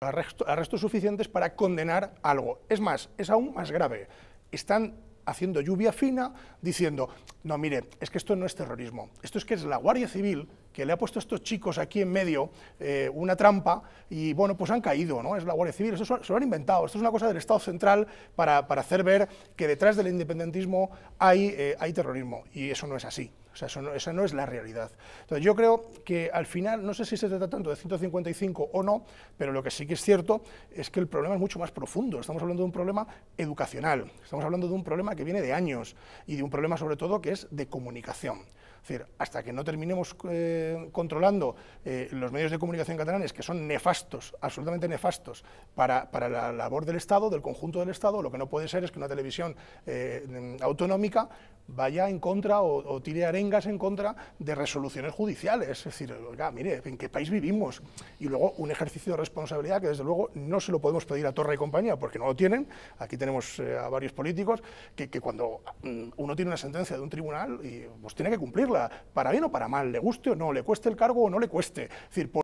arrestos suficientes para condenar algo. Es más, es aún más grave. Están haciendo lluvia fina diciendo, no, mire, es que esto no es terrorismo, esto es que es la Guardia Civil que le ha puesto a estos chicos aquí en medio eh, una trampa y bueno, pues han caído, ¿no? Es la Guardia Civil, eso se lo han inventado, esto es una cosa del Estado central para, hacer ver que detrás del independentismo eh, hay, terrorismo y eso no es así. O sea, eso no, esa no es la realidad. Entonces, yo creo que al final, no sé si se trata tanto de 155 o no, pero lo que sí que es cierto es que el problema es mucho más profundo. Estamos hablando de un problema educacional, estamos hablando de un problema que viene de años y de un problema, sobre todo, que es de comunicación decir, hasta que no terminemos eh, controlando eh, los medios de comunicación catalanes, que son nefastos, absolutamente nefastos, para, la labor del Estado, del conjunto del Estado, lo que no puede ser es que una televisión eh, autonómica vaya en contra o, tire arengas en contra de resoluciones judiciales. Es decir, mire, ¿en qué país vivimos? Y luego un ejercicio de responsabilidad que desde luego no se lo podemos pedir a Torre y compañía porque no lo tienen. Aquí tenemos eh, a varios políticos que, cuando mm, uno tiene una sentencia de un tribunal, y, pues tiene que cumplirla, para bien o para mal, le guste o no, le cueste el cargo o no le cueste. decir,